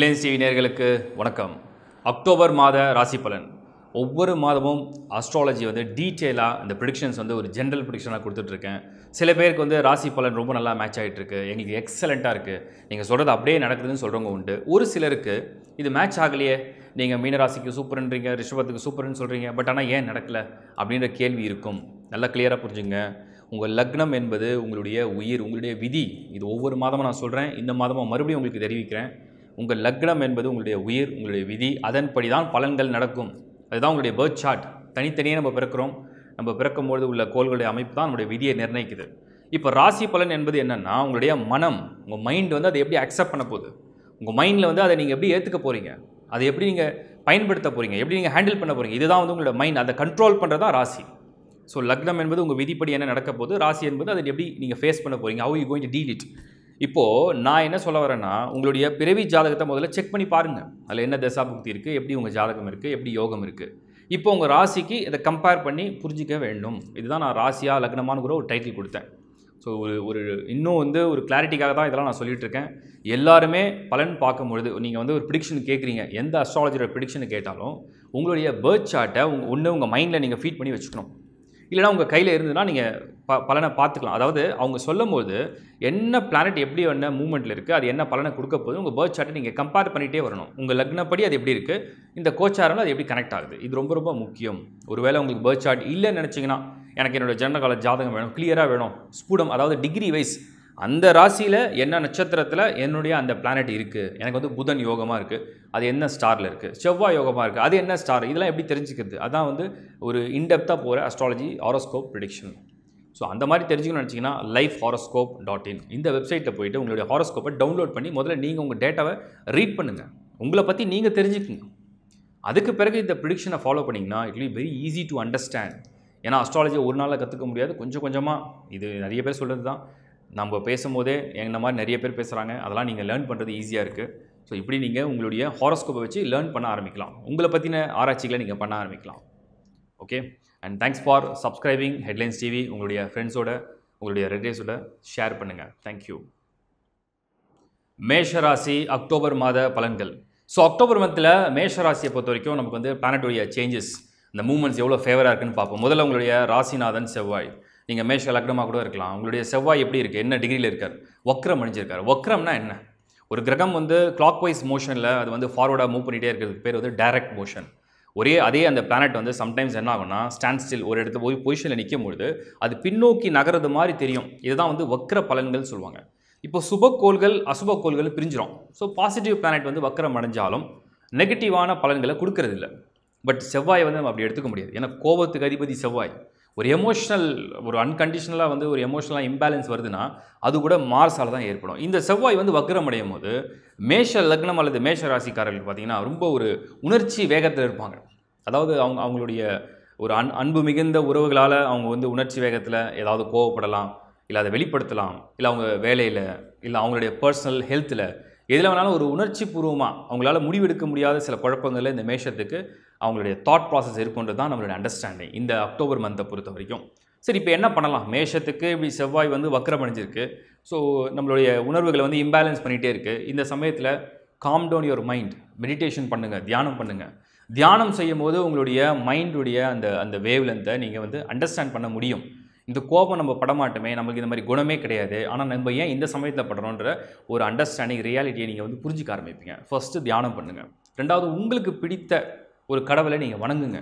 headlines TV நேர்களுக்கு வணக்கம் October மாத ராசி பலன் ஒவ்வொரு மாதமும் அஸ்ட்ராலஜி வந்து டீட்டெயிலாக இந்த ப்ரிடிக்ஷன்ஸ் வந்து ஒரு ஜென்ரல் ப்ரிடிக்ஷனாக கொடுத்துட்ருக்கேன் சில பேருக்கு வந்து ராசி பலன் ரொம்ப நல்லா மேட்ச் ஆகிட்டு இருக்கு எங்களுக்கு எக்ஸலண்ட்டாக இருக்குது நீங்கள் சொல்கிறது அப்படியே நடக்குதுன்னு சொல்கிறவங்க உண்டு ஒரு சிலருக்கு இது மேட்ச் ஆகலையே நீங்கள் மீனராசிக்கு சூப்பர்ன்றீங்க ரிஷபத்துக்கு சூப்பர்னு சொல்கிறீங்க பட் ஆனால் ஏன் நடக்கலை அப்படின்ற கேள்வி இருக்கும் நல்லா கிளியராக புரிஞ்சுங்க உங்கள் லக்னம் என்பது உங்களுடைய உயிர் உங்களுடைய விதி இது ஒவ்வொரு மாதமும் நான் சொல்கிறேன் இந்த மாதமாக மறுபடியும் உங்களுக்கு தெரிவிக்கிறேன் உங்கள் லக்னம் என்பது உங்களுடைய உயிர் உங்களுடைய விதி அதன்படி தான் பலன்கள் நடக்கும் அதுதான் உங்களுடைய பேர்த் சார்ட் தனித்தனியே நம்ம பிறக்கிறோம் நம்ம பிறக்கும்பொழுது உள்ள கோள்களுடைய அமைப்பு தான் நம்மளுடைய விதியை நிர்ணயிக்குது இப்போ ராசி பலன் என்பது என்னென்னா உங்களுடைய மனம் உங்கள் மைண்டு வந்து அதை எப்படி அக்செப்ட் பண்ண போகுது உங்கள் மைண்டில் வந்து அதை நீங்கள் எப்படி ஏற்றுக்க போகிறீங்க அதை எப்படி நீங்கள் பயன்படுத்த போகிறீங்க எப்படி நீங்கள் ஹேண்டில் பண்ண போகிறீங்க இதுதான் வந்து உங்களோட மைண்ட் அதை கண்ட்ரோல் பண்ணுறது தான் ராசி ஸோ லக்னம் என்பது உங்கள் விதிப்படி என்ன நடக்க போகுது ராசி என்பது அதை எப்படி நீங்கள் ஃபேஸ் பண்ண போகிறீங்க how you going to deal it இப்போது நான் என்ன சொல்ல வரேன்னா உங்களுடைய பிறவி ஜாதகத்தை முதல்ல செக் பண்ணி பாருங்கள் அதில் என்ன தசாபுக்தி இருக்குது எப்படி உங்கள் ஜாதகம் இருக்குது எப்படி யோகம் இருக்குது இப்போ உங்கள் ராசிக்கு இதை கம்பேர் பண்ணி புரிஞ்சிக்க வேண்டும் இதுதான் நான் ராசியாக லக்னமானு கூட ஒரு டைட்டில் கொடுத்தேன் ஸோ ஒரு ஒரு இன்னும் வந்து ஒரு கிளாரிட்டிக்காக தான் இதெல்லாம் நான் சொல்லிகிட்ருக்கேன் எல்லாருமே பலன் பார்க்கும்பொழுது நீங்கள் வந்து ஒரு ப்ரிடிக்ஷன் கேட்குறீங்க எந்த அஸ்ட்ராலஜியோட ப்ரிடிக்ஷன் கேட்டாலும் உங்களுடைய பேர்த் சார்ட்டை உங்கள் ஒன்று உங்கள் மைண்டில் நீங்கள் ஃபீட் பண்ணி வச்சுக்கணும் இல்லைனா உங்கள் கையில் இருந்ததுன்னா நீங்கள் ப பலனை பார்த்துக்கலாம் அதாவது அவங்க சொல்லும் போது என்ன பிளானட் எப்படி என்ன மூவ்மெண்ட்டில் இருக்குது அது என்ன பலனை கொடுக்க போகுது உங்கள் பேர்த் சார்ட்டை நீங்கள் கம்பேர் பண்ணிகிட்டே வரணும் உங்கள் லக்னப்படி அது எப்படி இருக்குது இந்த கோச்சாரம் அது எப்படி கனெக்ட் ஆகுது இது ரொம்ப ரொம்ப முக்கியம் ஒருவேளை உங்களுக்கு பேர்த் சார்ட் இல்லைன்னு நினச்சிங்கன்னா எனக்கு என்னோடய ஜென்ரல் கால ஜாதகம் வேணும் கிளியராக வேணும் ஸ்பூடம் அதாவது டிகிரி வைஸ் அந்த ராசியில் என்ன நட்சத்திரத்தில் என்னுடைய அந்த பிளானட் இருக்குது எனக்கு வந்து புதன் யோகமாக இருக்குது அது என்ன ஸ்டாரில் இருக்குது செவ்வாய் யோகமாக இருக்குது அது என்ன ஸ்டார் இதெல்லாம் எப்படி தெரிஞ்சுக்கிறது அதான் வந்து ஒரு இன்டெப்த்தாக போகிற அஸ்ட்ராலஜி ஹாரோஸ்கோப் ப்ரிடிக்ஷன் ஸோ அந்த மாதிரி தெரிஞ்சுக்கணும்னு நினச்சிங்கன்னா லைஃப் ஹாரோஸ்கோப் டாட் இன் இந்த வெப்சைட்டில் போயிட்டு உங்களுடைய ஹாரோஸ்கோப்பை டவுன்லோட் பண்ணி முதல்ல நீங்கள் உங்கள் டேட்டாவை ரீட் பண்ணுங்கள் உங்களை பற்றி நீங்கள் தெரிஞ்சுக்கங்க அதுக்கு பிறகு இந்த ப்ரிடிக்ஷனை ஃபாலோ பண்ணிங்கன்னா it will very easy to understand ஏன்னா அஸ்ட்ராலஜியை ஒரு நாளில் கற்றுக்க முடியாது கொஞ்சம் கொஞ்சமாக இது நிறைய பேர் சொல்கிறது தான் நம்ம பேசும்போதே என்ன மாதிரி நிறைய பேர் பேசுகிறாங்க அதெல்லாம் நீங்கள் லேர்ன் பண்ணுறது ஈஸியாக இருக்குது ஸோ இப்படி நீங்கள் உங்களுடைய ஹாரோஸ்கோப்பை வச்சு லேர்ன் பண்ண ஆரம்பிக்கலாம் உங்களை பற்றின ஆராய்ச்சிகளை நீங்கள் பண்ண ஆரம்பிக்கலாம் okay and thanks for subscribing Headlines TV உங்களுடைய ஃப்ரெண்ட்ஸோட உங்களுடைய ரிலேட்டிவ்ஸோட ஷேர் பண்ணுங்கள் தேங்க்யூ மேஷராசி அக்டோபர் மாத பலன்கள் ஸோ அக்டோபர் மந்தில் மேஷராசியை பொறுத்த வரைக்கும் நமக்கு வந்து பிளானட்டுடைய சேஞ்சஸ் இந்த மூமெண்ட்ஸ் எவ்வளோ ஃபேவராக இருக்குன்னு பார்ப்போம் முதல்ல உங்களுடைய ராசிநாதன் செவ்வாய் நீங்கள் மேஷ லக்னமாக கூட இருக்கலாம் உங்களுடைய செவ்வாய் எப்படி இருக்குது என்ன டிகிரியில் இருக்கார் வக்ரம் அணிஞ்சிருக்கார் வக்ரம்னா என்ன ஒரு கிரகம் வந்து கிளாக் வைஸ் மோஷனில் அது வந்து ஃபார்வர்டாக மூவ் பண்ணிகிட்டே இருக்கிறதுக்கு பேர் வந்து டைரக்ட் மோஷன் ஒரே அதே அந்த பிளானட் வந்து சம்டைம்ஸ் என்ன ஆகும்னா ஸ்டாண்ட் ஸ்டில் ஒரு இடத்துல போய் பொசிஷனில் நிற்கும் பொழுது அது பின்னோக்கி நகர்றது மாதிரி தெரியும் இதுதான் வந்து வக்ர பலன்கள் சொல்லுவாங்க இப்போ சுபக்கோள்கள் அசுபக்கோள்கள் பிரிஞ்சிடும் ஸோ பாசிட்டிவ் பிளானட் வந்து வக்ரம் அடைஞ்சாலும் நெகட்டிவான பலன்களை கொடுக்கறதில்ல பட் செவ்வாயை வந்து நம்ம அப்படி எடுத்துக்க முடியாது ஏன்னா கோபத்துக்கு அதிபதி செவ்வாய் ஒரு எமோஷ்னல் ஒரு அன்கண்டிஷனலாக வந்து ஒரு எமோஷ்னலாக இம்பேலன்ஸ் வருதுன்னா அது கூட மார்ஸால் தான் ஏற்படும் இந்த செவ்வாய் வந்து வக்ரம் அடையும் போது மேஷ லக்னம் அல்லது மேஷ ராசிக்காரர்கள் பார்த்திங்கன்னா ரொம்ப ஒரு உணர்ச்சி வேகத்தில் இருப்பாங்க அதாவது அவங்க அவங்களுடைய ஒரு அன் அன்பு மிகுந்த உறவுகளால் அவங்க வந்து உணர்ச்சி வேகத்தில் ஏதாவது கோவப்படலாம் இல்லை அதை வெளிப்படுத்தலாம் இல்லை அவங்க வேலையில் இல்லை அவங்களுடைய பர்சனல் ஹெல்த்தில் எதில் வேணாலும் ஒரு உணர்ச்சி பூர்வமாக அவங்களால முடிவெடுக்க முடியாத சில குழப்பங்களில் இந்த மேஷத்துக்கு அவங்களுடைய தாட் ப்ராசஸ் இருக்குன்றது தான் நம்மளுடைய அண்டர்ஸ்டாண்டிங் இந்த அக்டோபர் மந்த்தை பொறுத்த வரைக்கும் சரி இப்போ என்ன பண்ணலாம் மேஷத்துக்கு இப்படி செவ்வாய் வந்து வக்கரமடைஞ்சிருக்கு ஸோ நம்மளுடைய உணர்வுகளை வந்து இம்பேலன்ஸ் பண்ணிகிட்டே இருக்குது இந்த சமயத்தில் calm down your mind meditation பண்ணுங்கள் தியானம் பண்ணுங்கள் தியானம் செய்யும் போது உங்களுடைய மைண்டுடைய அந்த அந்த வேவ்லெந்தை நீங்கள் வந்து அண்டர்ஸ்டாண்ட் பண்ண முடியும் இந்த கோபம் நம்ம படமாட்டோமே நம்மளுக்கு இந்த மாதிரி குணமே கிடையாது ஆனால் நம்ம ஏன் இந்த சமயத்தில் படுறோன்ற ஒரு அண்டர்ஸ்டாண்டிங் ரியாலிட்டியை நீங்கள் வந்து புரிஞ்சிக்க ஆரம்பிப்பீங்க ஃபஸ்ட்டு தியானம் பண்ணுங்கள் ரெண்டாவது உங்களுக்கு பிடித்த ஒரு கடவுளை நீங்கள் வணங்குங்க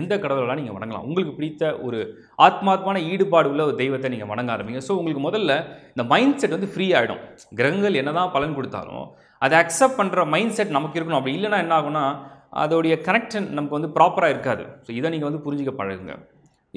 எந்த கடவுளாக நீங்கள் வணங்கலாம் உங்களுக்கு பிடித்த ஒரு ஆத்மாத்மான ஈடுபாடு உள்ள ஒரு தெய்வத்தை நீங்கள் வணங்க ஆரம்பிங்க ஸோ உங்களுக்கு முதல்ல இந்த மைண்ட் செட் வந்து ஃப்ரீ ஆகிடும் கிரகங்கள் என்ன தான் பலன் கொடுத்தாலும் அதை அக்செப்ட் பண்ணுற மைண்ட் செட் நமக்கு இருக்கணும் அப்படி இல்லைனா என்ன ஆகும்னா அதோடைய கனெக்ஷன் நமக்கு வந்து ப்ராப்பராக இருக்காது ஸோ இதை நீங்கள் வந்து புரிஞ்சுக்க பழகுங்க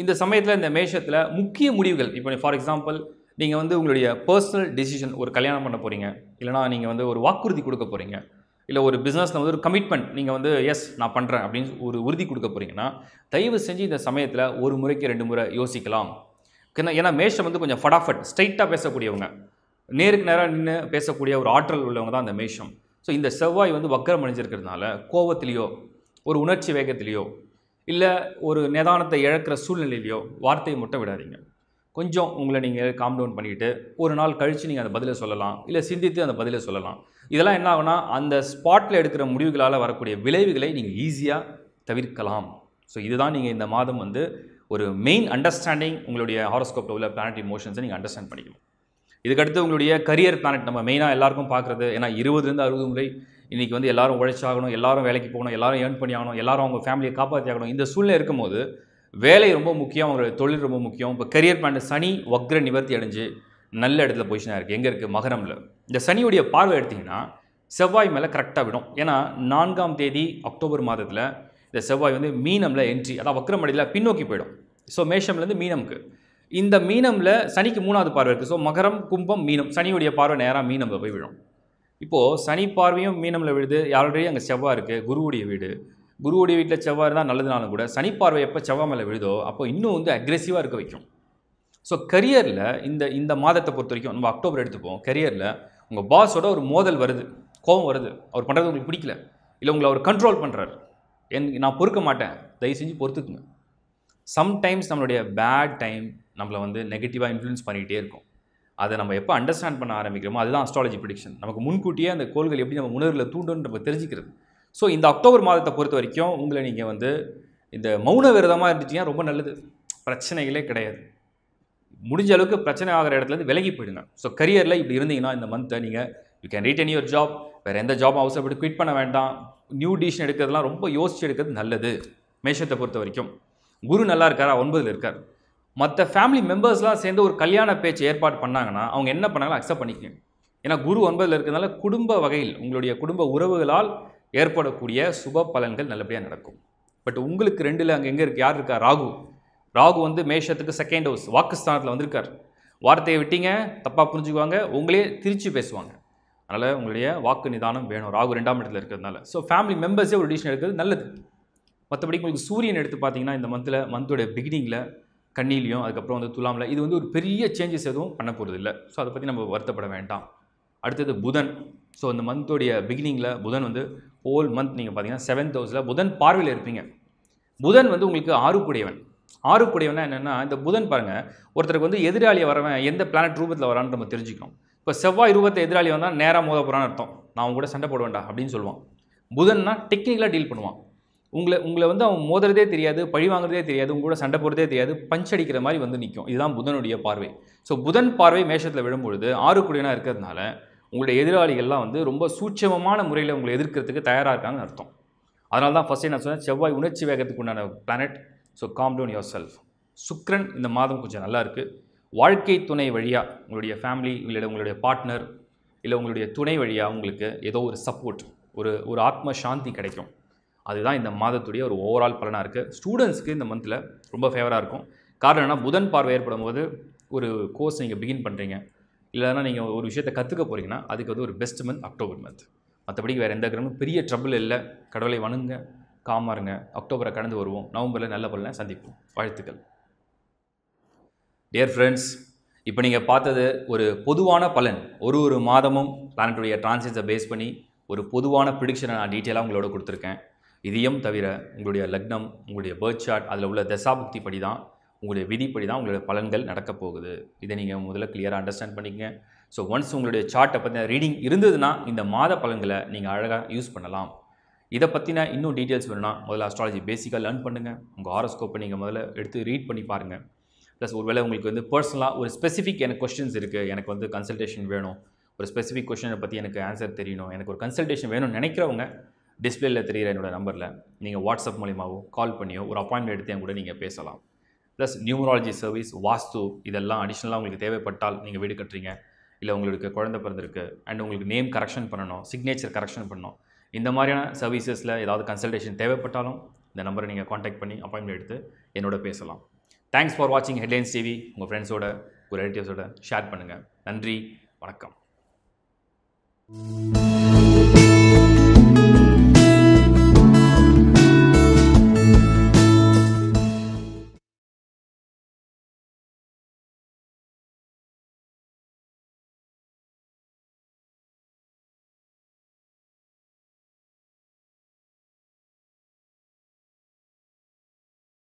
இந்த சமயத்தில் இந்த மேஷத்தில் முக்கிய முடிவுகள் இப்போ ஃபார் எக்ஸாம்பிள் நீங்கள் வந்து உங்களுடைய பர்சனல் டிசிஷன் ஒரு கல்யாணம் பண்ண போகிறீங்க இல்லைனா நீங்கள் வந்து ஒரு வாக்குறுதி கொடுக்க போகிறீங்க இல்லை ஒரு பிஸ்னஸில் வந்து ஒரு கமிட்மெண்ட் நீங்கள் வந்து எஸ் நான் பண்ணுறேன் அப்படின்னு ஒரு உறுதி கொடுக்க போகிறீங்கன்னா தயவு செஞ்சு இந்த சமயத்தில் ஒரு முறைக்கு ரெண்டு முறை யோசிக்கலாம் ஏன்னா மேஷம் வந்து கொஞ்சம் ஃபடாஃபட் ஸ்ட்ரைட்டாக பேசக்கூடியவங்க நேருக்கு நேராக நின்று பேசக்கூடிய ஒரு ஆற்றல் உள்ளவங்க தான் அந்த மேஷம் ஸோ இந்த செவ்வாய் வந்து வக்கரம் அணிஞ்சிருக்கிறதுனால கோவத்திலேயோ ஒரு உணர்ச்சி வேகத்திலேயோ இல்லை ஒரு நிதானத்தை இழக்கிற சூழ்நிலையிலையோ வார்த்தையை மட்டும் விடாதீங்க கொஞ்சம் உங்களை நீங்கள் காம் டவுன் பண்ணிவிட்டு ஒரு நாள் கழித்து நீங்கள் அந்த பதிலை சொல்லலாம் இல்லை சிந்தித்து அந்த பதிலை சொல்லலாம் இதெல்லாம் என்ன ஆகுனா அந்த ஸ்பாட்டில் எடுக்கிற முடிவுகளால் வரக்கூடிய விளைவுகளை நீங்கள் ஈஸியாக தவிர்க்கலாம் ஸோ இதுதான் நீங்கள் இந்த மாதம் வந்து ஒரு மெயின் அண்டர்ஸ்டாண்டிங் உங்களுடைய ஹாரோஸ்கோப்பில் உள்ள பிளானட் இமோஷன்ஸை நீங்கள் அண்டர்ஸ்டாண்ட் பண்ணிக்கணும் இதுக்கடுத்து உங்களுடைய கரியர் பிளானட் நம்ம மெயினாக எல்லாருக்கும் பார்க்குறது ஏன்னா இருபதுலேருந்து அறுபது முறை இன்றைக்கி வந்து எல்லோரும் உழைச்சாகணும் எல்லோரும் வேலைக்கு போகணும் எல்லோரும் ஏர்ன் பண்ணி ஆகணும் எல்லாரும் அவங்க ஃபேமிலியை காப்பாற்றி ஆகணும் இந்த சூழ்நிலை இருக்கும்போது வேலை ரொம்ப முக்கியம் அவங்க தொழில் ரொம்ப முக்கியம் இப்போ கரியர் பிளான் சனி வக்ர நிவர்த்தி அடைஞ்சு நல்ல இடத்துல பொசிஷனாக இருக்குது எங்கே இருக்குது மகரமில் இந்த சனியுடைய பார்வை எடுத்திங்கன்னா செவ்வாய் மேலே கரெக்டாக விடும் ஏன்னா நான்காம் தேதி அக்டோபர் மாதத்தில் இந்த செவ்வாய் வந்து மீனமில் என்ட்ரி அதான் வக்ரமடையில் பின்னோக்கி போயிடும் ஸோ மேஷம்லேருந்து மீனமுக்கு இந்த மீனமில் சனிக்கு மூணாவது பார்வை இருக்குது ஸோ மகரம் கும்பம் மீனம் சனியுடைய பார்வை நேராக மீனம் போய் விழும் இப்போது சனி பார்வையும் மீனமில் விழுது ஆல்ரெடி அங்கே செவ்வாய் இருக்குது குருவுடைய வீடு குருவுடைய வீட்டில் செவ்வாய் தான் நல்லதுனாலும் கூட சனி பார்வை எப்போ செவ்வாய் மேலே விழுதோ அப்போ இன்னும் வந்து அக்ரெசிவாக இருக்க வைக்கும் ஸோ கரியரில் இந்த இந்த மாதத்தை பொறுத்த வரைக்கும் நம்ம அக்டோபர் எடுத்துப்போம் கரியரில் உங்கள் பாஸோட ஒரு மோதல் வருது கோபம் வருது அவர் பண்ணுறது உங்களுக்கு பிடிக்கல இல்லை உங்களை அவர் கண்ட்ரோல் பண்ணுறாரு என் நான் பொறுக்க மாட்டேன் தயவு செஞ்சு பொறுத்துக்குங்க சம்டைம்ஸ் நம்மளுடைய பேட் டைம் நம்மளை வந்து நெகட்டிவாக இன்ஃப்ளூயன்ஸ் பண்ணிகிட்டே இருக்கும் அதை நம்ம எப்போ அண்டர்ஸ்டாண்ட் பண்ண ஆரம்பிக்கிறோமோ அதுதான் அஸ்ட்ராலஜி ப்ரிடிக்ஷன் நமக்கு முன்கூட்டியே அந்த கோள்கள் எப்படி நம்ம உணர்வில் தூண்டும்னு நம்ம தெரிஞ்சுக்கிறது ஸோ இந்த அக்டோபர் மாதத்தை பொறுத்த வரைக்கும் உங்களை நீங்கள் வந்து இந்த மௌன விரதமாக இருந்துட்டீங்கன்னா ரொம்ப நல்லது பிரச்சனைகளே கிடையாது முடிஞ்ச அளவுக்கு பிரச்சனை ஆகிற இடத்துலேருந்து விலகி போயிடுங்க ஸோ கரியரில் இப்படி இருந்தீங்கன்னா இந்த மந்த்தை நீங்கள் you can retain your job வேறு எந்த ஜாப் அவசரப்பட்டு குவிட் பண்ண வேண்டாம் நியூ டிஷன் எடுக்கிறதுலாம் ரொம்ப யோசிச்சு எடுக்கிறது நல்லது மேஷத்தை பொறுத்த வரைக்கும் குரு நல்லா இருக்காரா ஒன்பதில் இருக்கார் மற்ற ஃபேமிலி மெம்பர்ஸ்லாம் சேர்ந்து ஒரு கல்யாண பேச்சு ஏற்பாடு பண்ணாங்கன்னா அவங்க என்ன பண்ணாங்களோ அக்செப்ட் பண்ணிக்கணும் ஏன்னா குரு ஒன்பதில் இருக்கிறதுனால குடும்ப வகையில் உங்களுடைய குடும்ப உறவுகளால் ஏற்படக்கூடிய சுப பலன்கள் நல்லபடியாக நடக்கும் பட் உங்களுக்கு ரெண்டில் அங்கே எங்கே இருக்குது யார் இருக்கா ராகு ராகு வந்து மேஷத்துக்கு செகண்ட் ஹவுஸ் வாக்குஸ்தானத்தில் வந்திருக்கார் வார்த்தையை விட்டீங்க தப்பாக புரிஞ்சுக்குவாங்க உங்களே திருச்சி பேசுவாங்க அதனால் உங்களுடைய வாக்கு நிதானம் வேணும் ராகு ரெண்டாம் இடத்துல இருக்கிறதுனால ஸோ ஃபேமிலி மெம்பர்ஸே ஒரு டிஷன் எடுக்கிறது நல்லது மற்றபடி உங்களுக்கு சூரியன் எடுத்து பார்த்தீங்கன்னா இந்த மந்தில் மந்தோடைய பிகினிங்கில் கண்ணிலையும் அதுக்கப்புறம் வந்து துலாமில் இது வந்து ஒரு பெரிய சேஞ்சஸ் எதுவும் பண்ண போகிறது இல்லை ஸோ அதை பற்றி நம்ம வருத்தப்பட வேண்டாம் அடுத்தது புதன் ஸோ அந்த மந்தோடைய பிகினிங்கில் புதன் வந்து ஹோல் மந்த் நீங்கள் பார்த்தீங்கன்னா செவன்த் ஹவுஸில் புதன் பார்வையில் இருப்பீங்க புதன் வந்து உங்களுக்கு ஆறுக்குடையவன் ஆறுக்குடையவனா என்னென்னா இந்த புதன் பாருங்கள் ஒருத்தருக்கு வந்து எதிராளி வரவன் எந்த பிளானட் ரூபத்தில் வரான்னு நம்ம தெரிஞ்சுக்கணும் இப்போ செவ்வாய் ரூபத்தை எதிராளி வந்தால் நேராக மோத போகிறான்னு அர்த்தம் நான் அவங்க கூட சண்டை போட வேண்டாம் அப்படின்னு சொல்லுவான் புதன்னா டெக்னிக்கலாக டீல் பண்ணுவான் உங்களை உங்களை வந்து அவன் மோதுறதே தெரியாது பழி வாங்குறதே தெரியாது உங்களோட சண்டை போடுறதே தெரியாது பஞ்ச் அடிக்கிற மாதிரி வந்து நிற்கும் இதுதான் புதனுடைய பார்வை ஸோ புதன் பார்வை மேஷத்தில் விழும்பொழுது ஆறு குடியனாக இருக்கிறதுனால உங்களுடைய எதிராளிகள்லாம் வந்து ரொம்ப சூட்சமமான முறையில் உங்களை எதிர்க்கிறதுக்கு தயாராக இருக்காங்கன்னு அர்த்தம் அதனால தான் ஃபஸ்ட்டே நான் சொன்னேன் செவ்வாய் உணர்ச்சி வேகத்துக்கு உண்டான planet so calm down yourself சுக்ரன் இந்த மாதம் கொஞ்சம் நல்லா இருக்குது வாழ்க்கை துணை வழியாக உங்களுடைய ஃபேமிலி இல்லை உங்களுடைய பார்ட்னர் இல்லை உங்களுடைய துணை வழியாக உங்களுக்கு ஏதோ ஒரு சப்போர்ட் ஒரு ஒரு ஆத்ம சாந்தி கிடைக்கும் அதுதான் இந்த மாதத்துடைய ஒரு ஓவரால் பலனாக இருக்குது ஸ்டூடெண்ட்ஸ்க்கு இந்த மந்தில் ரொம்ப ஃபேவராக இருக்கும் காரணம் என்ன புதன் பார்வை ஏற்படும் போது ஒரு கோர்ஸ் நீங்கள் பிகின் பண்ணுறீங்க இல்லைன்னா நீங்கள் ஒரு விஷயத்தை கற்றுக்க போகிறீங்கன்னா அதுக்கு வந்து ஒரு பெஸ்ட் மந்த் அக்டோபர் மந்த் மற்றபடி வேறு எந்த கிரகமும் பெரிய ட்ரபுள் இல்லை கடவுளை வணங்க காமாருங்க அக்டோபரை கடந்து வருவோம் நவம்பரில் நல்ல பலனை சந்திப்போம் வாழ்த்துக்கள் டியர் ஃப்ரெண்ட்ஸ் இப்போ நீங்கள் பார்த்தது ஒரு பொதுவான பலன் ஒரு ஒரு மாதமும் பிளானட்டுடைய டிரான்சிட்ஸை பேஸ் பண்ணி ஒரு பொதுவான ப்ரிடிக்ஷனை நான் டீட்டெயிலாக உங்களோட கொடுத்துருக்கேன் இதையும் தவிர உங்களுடைய லக்னம் உங்களுடைய பேர்த் சார்ட் அதில் உள்ள தசாபுக்தி படி தான் உங்களுடைய விதிப்படி தான் உங்களுடைய பலன்கள் நடக்கப் போகுது இதை நீங்கள் முதல்ல கிளியராக அண்டர்ஸ்டாண்ட் பண்ணிக்கங்க ஸோ ஒன்ஸ் உங்களுடைய சார்ட்டை பற்றின ரீடிங் இருந்ததுன்னா இந்த மாத பலன்களை நீங்கள் அழகாக யூஸ் பண்ணலாம் இதை பற்றின இன்னும் டீட்டெயில்ஸ் வேணும்னா முதல்ல அஸ்ட்ராலஜி பேசிக்காக லேர்ன் பண்ணுங்கள் உங்கள் ஹாரோஸ்கோப்பை நீங்கள் முதல்ல எடுத்து ரீட் பண்ணி பாருங்கள் ப்ளஸ் ஒருவேளை உங்களுக்கு வந்து பர்சனலாக ஒரு ஸ்பெசிஃபிக் எனக்கு கொஸ்டின்ஸ் இருக்குது எனக்கு வந்து கன்சல்டேஷன் வேணும் ஒரு ஸ்பெசிஃபிக் கொஷனை பற்றி எனக்கு ஆன்சர் தெரியணும் எனக்கு ஒரு கன்சல்டேஷன் வேணும்னு நினைக்கிறவங்க டிஸ்பிளேயில் தெரிகிற என்னோடய நம்பரில் நீங்கள் வாட்ஸ்அப் மூலியமாகவும் கால் பண்ணியோ ஒரு அப்பாயின்மெண்ட் எடுத்து என் கூட நீங்கள் பேசலாம் ப்ளஸ் நியூமராலஜி சர்வீஸ் வாஸ்து இதெல்லாம் அடிஷ்னலாக உங்களுக்கு தேவைப்பட்டால் நீங்கள் வீடு கட்டுறீங்க இல்லை உங்களுக்கு குழந்தை பிறந்திருக்கு அண்ட் உங்களுக்கு நேம் கரெக்ஷன் பண்ணணும் சிக்னேச்சர் கரெக்ஷன் பண்ணணும் இந்த மாதிரியான சர்வீசஸில் ஏதாவது கன்சல்டேஷன் தேவைப்பட்டாலும் இந்த நம்பரை நீங்கள் காண்டாக்ட் பண்ணி அப்பாயின்மெண்ட் எடுத்து என்னோட பேசலாம் தேங்க்ஸ் ஃபார் வாட்சிங் ஹெட்லைன்ஸ் டிவி உங்கள் ஃப்ரெண்ட்ஸோட ஒரு ரிலேட்டிவ்ஸோட ஷேர் பண்ணுங்கள் நன்றி வணக்கம்